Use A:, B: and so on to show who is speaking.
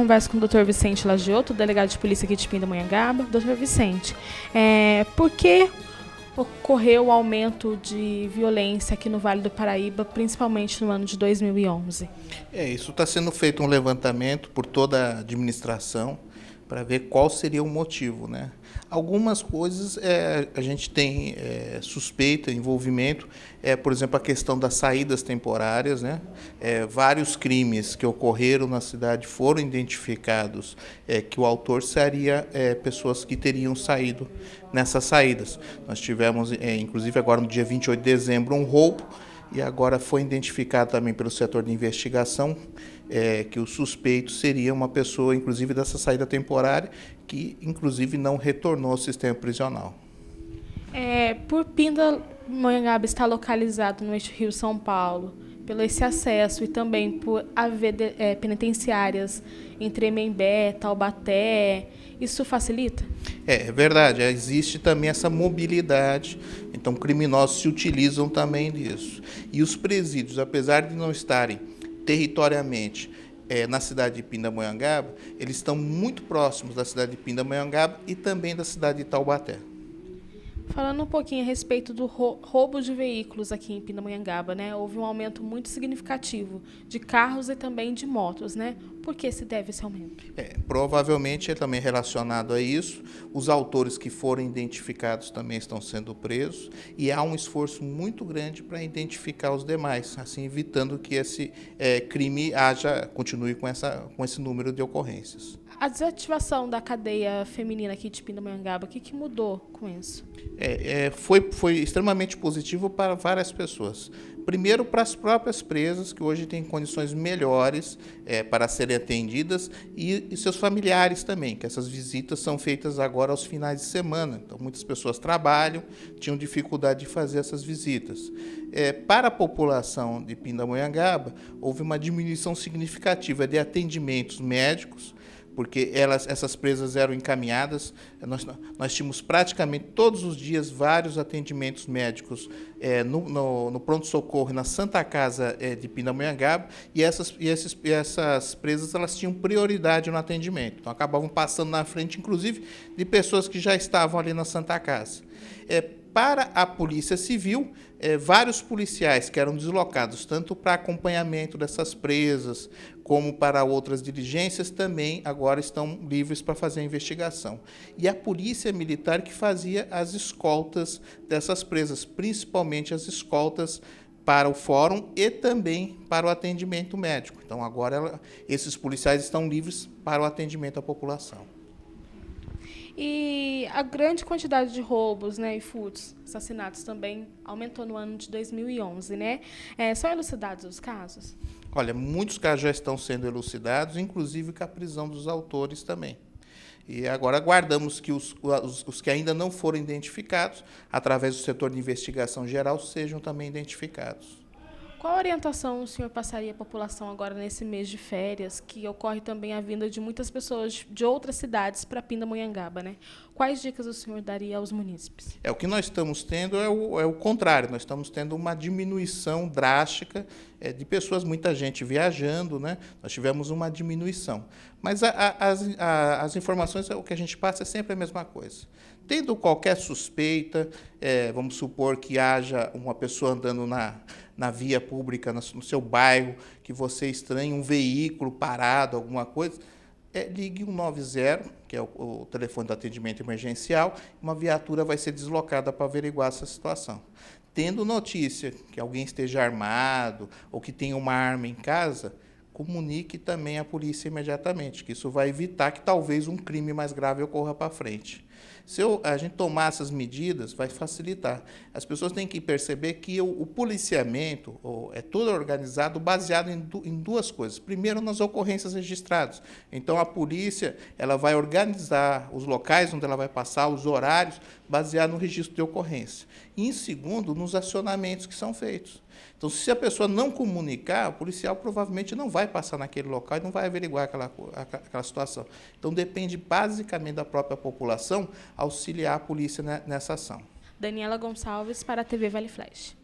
A: Conversa com o Dr. Vicente Lagiotto, delegado de polícia aqui de Pindamonhangaba. Dr. Vicente, é, por que ocorreu o aumento de violência aqui no Vale do Paraíba, principalmente no ano de 2011?
B: É, isso está sendo feito um levantamento por toda a administração para ver qual seria o motivo. Né?
A: Algumas coisas
B: é, a gente tem é, suspeita, envolvimento, é, por exemplo, a questão das saídas temporárias. Né? É, vários crimes que ocorreram na cidade foram identificados é, que o autor seria é, pessoas que teriam saído nessas saídas. Nós tivemos, é, inclusive agora no dia 28 de dezembro, um roubo e agora foi identificado também pelo setor de investigação é, que o suspeito seria uma pessoa, inclusive, dessa saída temporária, que, inclusive, não retornou ao sistema prisional.
A: É, por Pinda, Monhangaba está localizado no eixo Rio-São Paulo. Pelo esse acesso e também por haver de, é, penitenciárias em Tremembé, Taubaté, isso facilita?
B: É, é verdade. Existe também essa mobilidade. Então, criminosos se utilizam também disso. E os presídios, apesar de não estarem territoriamente é, na cidade de Pindamonhangaba, eles estão muito próximos da cidade de Pindamonhangaba e também da cidade de Taubaté.
A: Falando um pouquinho a respeito do roubo de veículos aqui em Pindamonhangaba, né? Houve um aumento muito significativo de carros e também de motos, né? Por que se deve esse aumento? É,
B: provavelmente é também relacionado a isso. Os autores que foram identificados também estão sendo presos e há um esforço muito grande para identificar os demais, assim evitando que esse é, crime haja, continue com, essa, com esse número de ocorrências.
A: A desativação da cadeia feminina aqui de Pindamonhangaba, o que, que mudou com isso?
B: é, é, foi, foi extremamente positivo para várias pessoas. Primeiro, para as próprias presas, que hoje têm condições melhores é, para serem atendidas, e, e, seus familiares também, que essas visitas são feitas agora aos finais de semana. Então, muitas pessoas trabalham, tinham dificuldade de fazer essas visitas. É, para a população de Pindamonhangaba, houve uma diminuição significativa de atendimentos médicos porque elas, essas presas eram encaminhadas. Nós, nós tínhamos praticamente todos os dias vários atendimentos médicos é, no, no, no pronto-socorro, na Santa Casa é, de Pindamonhangaba, e essas, e esses, essas presas elas tinham prioridade no atendimento. Então, acabavam passando na frente, inclusive, de pessoas que já estavam ali na Santa Casa. É, para a Polícia Civil, eh, vários policiais que eram deslocados tanto para acompanhamento dessas presas como para outras diligências também agora estão livres para fazer a investigação. E a Polícia Militar que fazia as escoltas dessas presas, principalmente as escoltas para o fórum e também para o atendimento médico. Então agora ela, esses policiais estão livres para o atendimento à população.
A: E a grande quantidade de roubos né, e furtos, assassinatos também aumentou no ano de 2011. Né? É, são elucidados os casos?
B: Olha, muitos casos já estão sendo elucidados, inclusive com a prisão dos autores também. E agora aguardamos que os, os, os, que ainda não foram identificados, através do setor de investigação geral, sejam também identificados.
A: Qual orientação o senhor passaria à população agora nesse mês de férias, que ocorre também a vinda de muitas pessoas de outras cidades para Pindamonhangaba, né? Quais dicas o senhor daria aos munícipes?
B: É o que nós estamos tendo é o, é o contrário. Nós estamos tendo uma diminuição drástica é, de pessoas, muita gente viajando, né? Nós tivemos uma diminuição. Mas a, a, as, a, as informações, o que a gente passa é sempre a mesma coisa tendo qualquer suspeita, é, vamos supor que haja uma pessoa andando na, na via pública, no, seu bairro, que você estranhe um veículo parado, alguma coisa, é, ligue 190, que é o, o, telefone do atendimento emergencial, uma viatura vai ser deslocada para averiguar essa situação. Tendo notícia que alguém esteja armado ou que tenha uma arma em casa, comunique também à polícia imediatamente, que isso vai evitar que talvez um crime mais grave ocorra para frente. Se eu, a gente tomar essas medidas, vai facilitar. As pessoas têm que perceber que o, o policiamento o, é todo organizado baseado em, du, em, duas coisas. Primeiro, nas ocorrências registradas. Então, a polícia ela vai organizar os locais onde ela vai passar, os horários, baseado no registro de ocorrência. E, em segundo, nos acionamentos que são feitos. Então, se a pessoa não comunicar, o policial provavelmente não vai passar naquele local e não vai averiguar aquela, aquela situação. Então, depende basicamente da própria população auxiliar a polícia nessa ação.
A: Daniela Gonçalves para a TV Vale Flash.